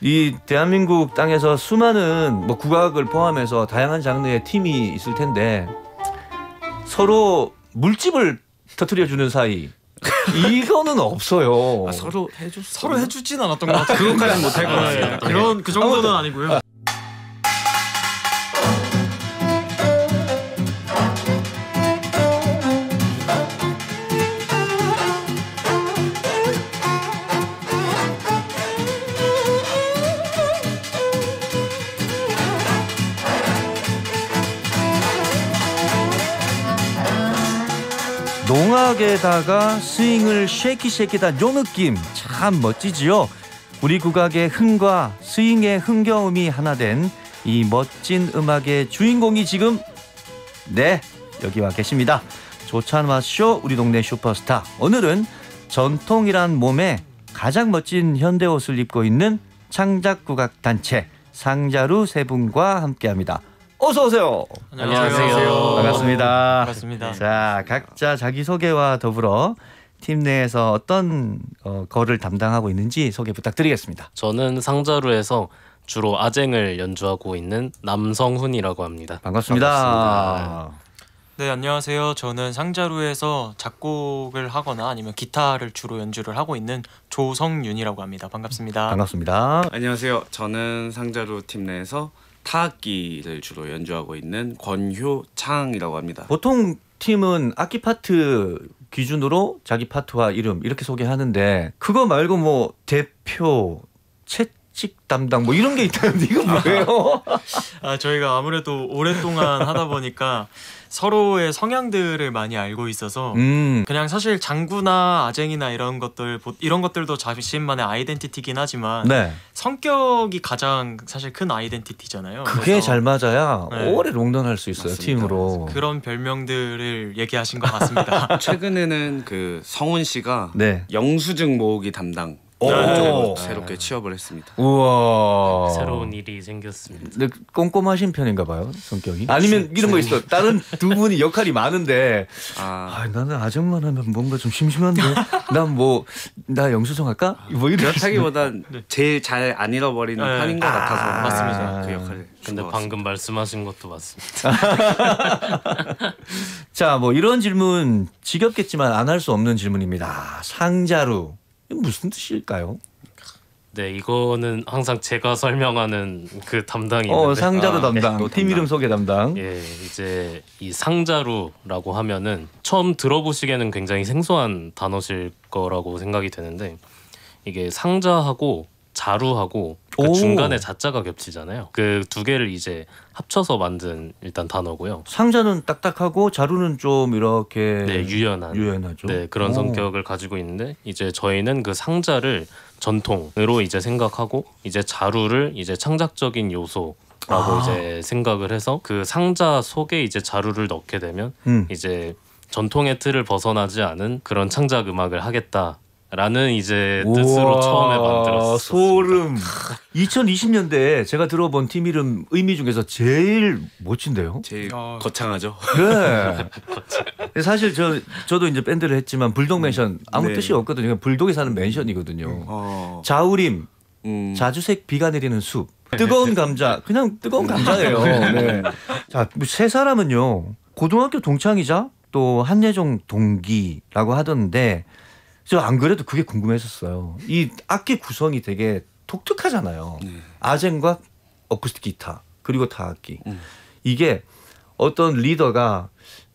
이 대한민국 땅에서 수많은 뭐 국악을 포함해서 다양한 장르의 팀이 있을 텐데 서로 물집을 터트려 주는 사이 이거는 없어요. 아, 서로 해주 서로 해주진 않았던 것 같아요. 그것까지는 못할 것같습니 네. 그런 그 정도는 아니고요. 국악에다가 스윙을 쉐키 쉐키다 요 느낌 참 멋지지요. 우리 국악의 흥과 스윙의 흥겨움이 하나 된 이 멋진 음악의 주인공이 지금 네 여기 와 계십니다. 조찬화 쇼 우리 동네 슈퍼스타 오늘은 전통이란 몸에 가장 멋진 현대 옷을 입고 있는 창작국악 단체 상자루 세 분과 함께합니다. 어서 오세요. 안녕하세요. 안녕하세요. 반갑습니다. 반갑습니다. 자, 각자 자기 소개와 더불어 팀 내에서 어떤 어, 거를 담당하고 있는지 소개 부탁드리겠습니다. 저는 상자루에서 주로 아쟁을 연주하고 있는 남성훈이라고 합니다. 반갑습니다. 반갑습니다. 네, 안녕하세요. 저는 상자루에서 작곡을 하거나 아니면 기타를 주로 연주를 하고 있는 조성윤이라고 합니다. 반갑습니다. 반갑습니다. 안녕하세요. 저는 상자루 팀 내에서 타악기를 주로 연주하고 있는 권효창이라고 합니다. 보통 팀은 악기 파트 기준으로 자기 파트와 이름 이렇게 소개하는데 그거 말고 뭐 대표 채 특집 담당 뭐 이런 게 있다는데 이건 아. 뭐예요? 아 저희가 아무래도 오랫동안 하다 보니까 서로의 성향들을 많이 알고 있어서 음. 그냥 사실 장구나 아쟁이나 이런 것들 이런 것들도 자신만의 아이덴티티긴 하지만 네. 성격이 가장 사실 큰 아이덴티티잖아요. 그게 잘 맞아야 네. 오래 롱런할 수 있어요 맞습니다. 팀으로. 그런 별명들을 얘기하신 것 같습니다. 최근에는 그 성훈 씨가 네. 영수증 모으기 담당 새롭게 취업을 했습니다. 우와. 새로운 일이 생겼습니다. 근데 꼼꼼하신 편인가 봐요 성격이. 아니면 이런 거 있어. 다른 두 분이 역할이 많은데 아, 아 나는 아정만 하면 뭔가 좀 심심한데 난 뭐 나 영수증 할까? 뭐 이런. 그기보단 네. 제일 잘 안 잃어버리는 네. 편인 것 아, 같아서 맞습니다. 아, 그역할 근데 방금 말씀하신 것도 맞습니다. 자, 뭐 이런 질문 지겹겠지만 안 할 수 없는 질문입니다. 상자루 무슨 뜻일까요? 네, 이거는 항상 제가 설명하는 그 담당이 있는데. 어, 상자루 아, 담당. 네, 팀 이름 소개 담당. 예, 이제 이 상자루라고 하면은 처음 들어보시기에는 굉장히 생소한 단어실 거라고 생각이 되는데 이게 상자하고 자루하고 그 중간에 자자가 겹치잖아요. 그 두 개를 이제 합쳐서 만든 일단 단어고요. 상자는 딱딱하고 자루는 좀 이렇게 네, 유연한 유연하죠. 네, 그런 오. 성격을 가지고 있는데 이제 저희는 그 상자를 전통으로 이제 생각하고 이제 자루를 이제 창작적인 요소 라고 아. 이제 생각을 해서 그 상자 속에 이제 자루를 넣게 되면 음. 이제 전통의 틀을 벗어나지 않은 그런 창작 음악을 하겠다 라는 이제 뜻으로 처음에 만들었어요. 소름. 2020년대 제가 들어본 팀 이름 의미 중에서 제일 멋진데요. 제일 어... 거창하죠. 네. 사실 저 저도 이제 밴드를 했지만 불독 맨션 음, 아무 네. 뜻이 없거든요. 불독이 사는 맨션이거든요. 음, 어... 자우림, 음. 자주색 비가 내리는 숲, 뜨거운 감자, 그냥 뜨거운 음. 감자예요. 네. 네. 자세 뭐 사람은요 고등학교 동창이자 또 한예종 동기라고 하던데. 저안 그래도 그게 궁금했었어요. 이 악기 구성이 되게 독특하잖아요. 네. 아쟁과 어쿠스틱 기타 그리고 타악기 음. 이게 어떤 리더가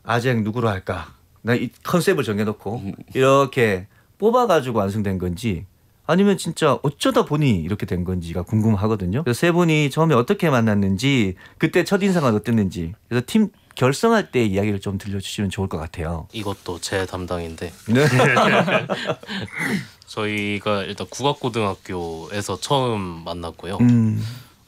아쟁 누구로 할까? 나 이 컨셉을 정해놓고 음. 이렇게 뽑아가지고 완성된 건지 아니면 진짜 어쩌다 보니 이렇게 된 건지가 궁금하거든요. 그래서 세 분이 처음에 어떻게 만났는지 그때 첫 인상은 어땠는지 그래서 팀 결성할 때 이야기를 좀 들려주시면 좋을 것 같아요. 이것도 제 담당인데. 네. 저희가 일단 국악고등학교에서 처음 만났고요. 음.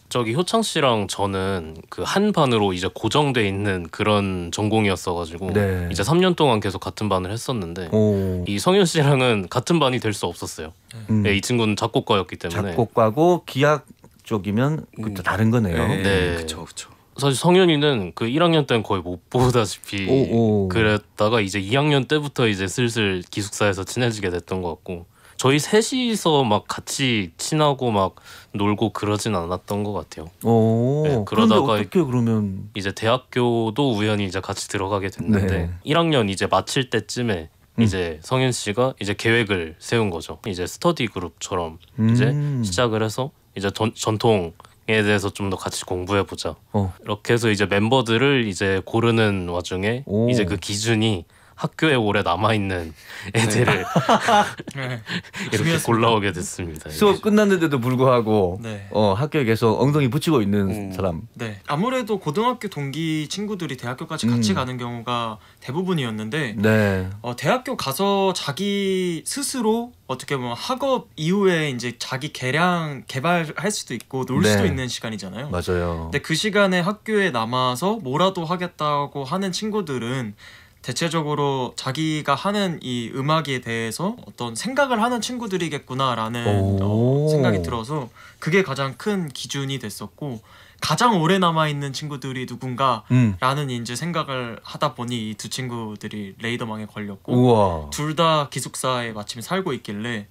저기 효창 씨랑 저는 그 한 반으로 이제 고정돼 있는 그런 전공이었어가지고 네. 이제 3년 동안 계속 같은 반을 했었는데 오. 이 성현 씨랑은 같은 반이 될 수 없었어요. 음. 네, 이 친구는 작곡가였기 때문에 작곡가고 기악 쪽이면 그것도 음. 다른 거네요. 네, 그렇죠, 그렇죠. 사실 성윤이는 그 1학년 때는 거의 못 보다시피 오, 오. 그랬다가 이제 2학년 때부터 이제 슬슬 기숙사에서 친해지게 됐던 것 같고 저희 셋이서 막 같이 친하고 막 놀고 그러진 않았던 것 같아요. 오, 네, 그러다가 어떻게 그러면 이제 대학교도 우연히 이제 같이 들어가게 됐는데 네. 1학년 이제 마칠 때쯤에 음. 이제 성현 씨가 이제 계획을 세운 거죠. 이제 스터디 그룹처럼 음. 이제 시작을 해서 이제 전, 전통 음악에 대해서 좀 더 같이 공부해 보자. 어. 이렇게 해서 이제 멤버들을 이제 고르는 와중에 오. 이제 그 기준이 학교에 오래 남아 있는 애들을 네. 네. 이렇게 골라오게 됐습니다. 수업 끝났는데도 불구하고 네. 어, 학교에 계속 엉덩이 붙이고 있는 음. 사람. 네, 아무래도 고등학교 동기 친구들이 대학교까지 같이 음. 가는 경우가 대부분이었는데 네. 어, 대학교 가서 자기 스스로 어떻게 보면 학업 이후에 이제 자기 개량 개발할 수도 있고 놀 네. 수도 있는 시간이잖아요. 맞아요. 근데 그 시간에 학교에 남아서 뭐라도 하겠다고 하는 친구들은 대체적으로 자기가 하는 이 음악에 대해서 어떤 생각을 하는 친구들이겠구나라는 어, 생각이 들어서 그게 가장 큰 기준이 됐었고 가장 오래 남아 있는 친구들이 누군가라는 음. 이제 생각을 하다 보니 이 두 친구들이 레이더망에 걸렸고 둘 다 기숙사에 마침 살고 있길래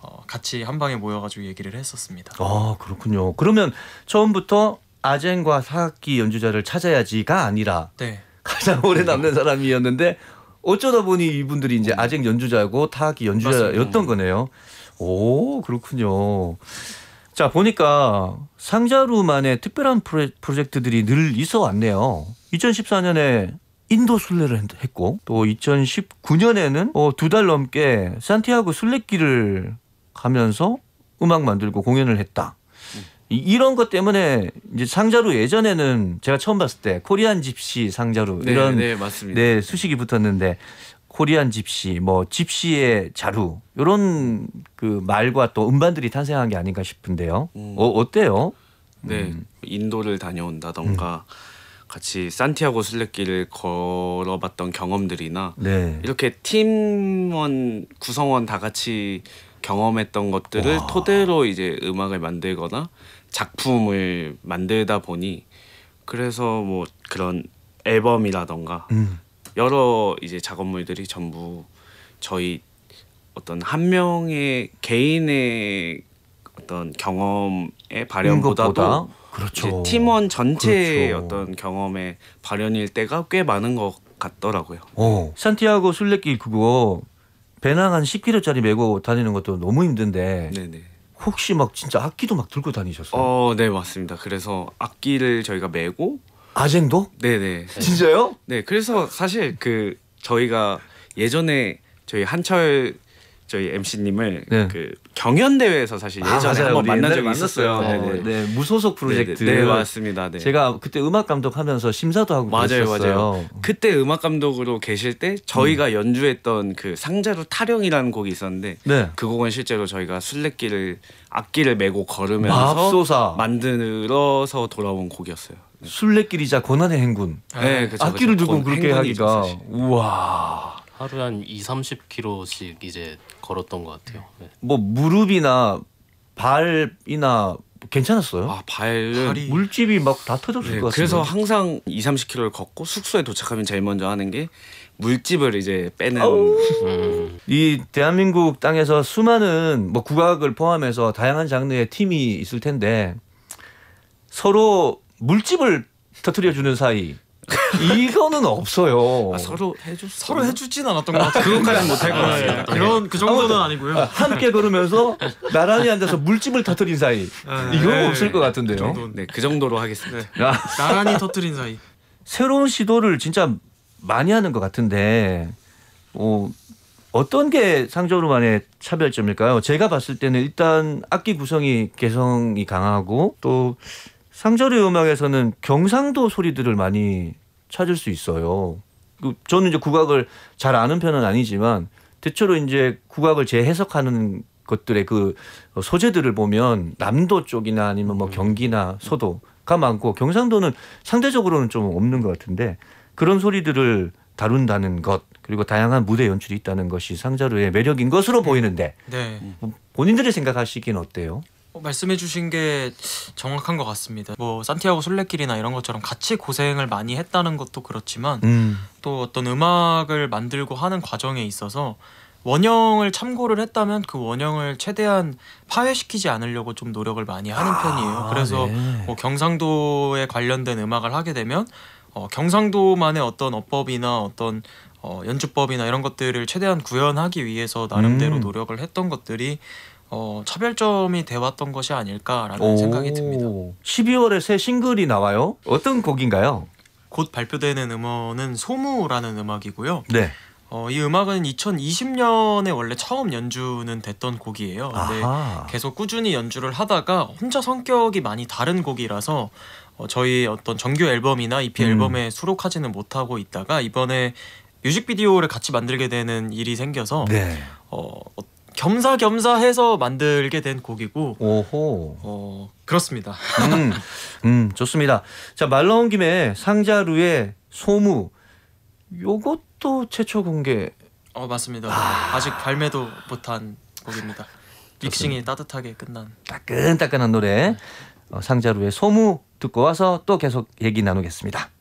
어, 같이 한 방에 모여가지고 얘기를 했었습니다. 아 그렇군요. 그러면 처음부터 아젠과 사악기 연주자를 찾아야지가 아니라 네. 가장 오래 네. 남는 사람이었는데 어쩌다 보니 이분들이 이제 네. 아직 연주자고 타악기 연주자였던 거네요. 오 그렇군요. 자 보니까 상자루만의 특별한 프로젝트들이 늘 있어 왔네요. 2014년에 인도 순례를 했고 또 2019년에는 어, 두달 넘게 산티아고 순례길을 가면서 음악 만들고 공연을 했다. 이런 것 때문에 이제 상자로 예전에는 제가 처음 봤을 때 코리안 집시 상자로 네, 이런 네, 맞습니다. 네, 수식이 붙었는데 코리안 집시 뭐 집시의 자루 이런 그 말과 또 음반들이 탄생한 게 아닌가 싶은데요. 음. 어, 어때요? 네, 음. 인도를 다녀온다던가 음. 같이 산티아고 순례길을 걸어봤던 경험들이나 네. 이렇게 팀원 구성원 다 같이 경험했던 것들을 와. 토대로 이제 음악을 만들거나 작품을 만들다 보니 그래서 뭐 그런 앨범이라던가 음. 여러 이제 작업물들이 전부 저희 어떤 한 명의 개인의 어떤 경험의 음, 발현보다도 그렇죠. 팀원 전체의 그렇죠. 어떤 경험의 발현일 때가 꽤 많은 것 같더라고요. 어. 산티아고 순례길 그거 배낭 한 10kg짜리 메고 다니는 것도 너무 힘든데 네네. 혹시 막 진짜 악기도 막 들고 다니셨어요? 어, 네 맞습니다. 그래서 악기를 저희가 메고 아쟁도? 네네. 진짜요? 네, 그래서 사실 그 저희가 예전에 저희 한철 저희 MC님을 네. 그 경연 대회에서 사실 아, 예전에 아, 한번 만난 적이 있었어요. 어, 네, 무소속 프로젝트. 네, 네 맞습니다. 네. 제가 그때 음악 감독하면서 심사도 하고 맞아요, 그랬었어요. 맞아요. 그때 음악 감독으로 계실 때 저희가 음. 연주했던 그 상자로 타령이라는 곡이 있었는데 네. 그 곡은 실제로 저희가 순례길을 악기를 메고 걸으면서 맙소사. 만들어서 돌아온 곡이었어요. 순례길이자 고난의 행군. 네, 그쵸, 악기를 그쵸. 들고 그렇게 하기가 사실. 우와. 하루에 한 2, 30km씩 이제 걸었던 것 같아요. 네. 뭐 무릎이나 발이나 괜찮았어요? 아, 발 발이... 물집이 막 다 터졌을 네, 것 같아요. 그래서 항상 2, 30km를 걷고 숙소에 도착하면 제일 먼저 하는 게 물집을 이제 빼는 음. 이 대한민국 땅에서 수많은 뭐 국악을 포함해서 다양한 장르의 팀이 있을 텐데 서로 물집을 터트려 주는 사이 이거는 없어요. 아, 서로 해줬 서로 해주진 않았던 것 같아요. 아, 그것까지는 못할 아, 것 같습니다. 네. 네. 그런 그 정도는 아니고요. 아, 함께 걸으면서 나란히 앉아서 물집을 터뜨린 사이 네. 이건 없을 것 같은데요. 그 네, 그 정도로 하겠습니다. 나란히 터뜨린 사이. 새로운 시도를 진짜 많이 하는 것 같은데 어, 어떤 게상적으로만의 차별점일까요? 제가 봤을 때는 일단 악기 구성이 개성이 강하고 또 상절의 음악에서는 경상도 소리들을 많이 찾을 수 있어요. 그 저는 이제 국악을 잘 아는 편은 아니지만 대체로 이제 국악을 재해석하는 것들의 그 소재들을 보면 남도 쪽이나 아니면 뭐 음. 경기나 소도가 많고 경상도는 상대적으로는 좀 없는 것 같은데 그런 소리들을 다룬다는 것 그리고 다양한 무대 연출이 있다는 것이 상자루의 매력인 것으로 네. 보이는데 네. 본인들이 생각하시기는 어때요? 어, 말씀해주신 게 정확한 것 같습니다. 뭐 산티아고 순례길이나 이런 것처럼 같이 고생을 많이 했다는 것도 그렇지만 음. 또 어떤 음악을 만들고 하는 과정에 있어서 원형을 참고를 했다면 그 원형을 최대한 파회시키지 않으려고 좀 노력을 많이 하는 아, 편이에요. 그래서 네. 뭐 경상도에 관련된 음악을 하게 되면 어, 경상도만의 어떤 어법이나 어떤 어, 연주법이나 이런 것들을 최대한 구현하기 위해서 나름대로 음. 노력을 했던 것들이 어, 차별점이 되왔던 것이 아닐까라는 생각이 듭니다. 12월에 새 싱글이 나와요. 어떤 곡인가요? 곧 발표되는 음원은 소무라는 음악이고요. 네. 어, 이 음악은 2020년에 원래 처음 연주는 됐던 곡이에요. 근데 아하. 계속 꾸준히 연주를 하다가 혼자 성격이 많이 다른 곡이라서 어, 저희 어떤 정규 앨범이나 EP 음. 앨범에 수록하지는 못하고 있다가 이번에 뮤직비디오를 같이 만들게 되는 일이 생겨서 네. 어, 겸사겸사해서 만들게 된 곡이고 오호 어, 그렇습니다. 음, 음 좋습니다. 자말 나온 김에 상자루의 소무 요것도 최초 공개. 어 맞습니다. 아... 직 발매도 못한 곡입니다. 믹싱이 따뜻하게 끝난 따끈따끈한 노래 어, 상자루의 소무 듣고 와서 또 계속 얘기 나누겠습니다.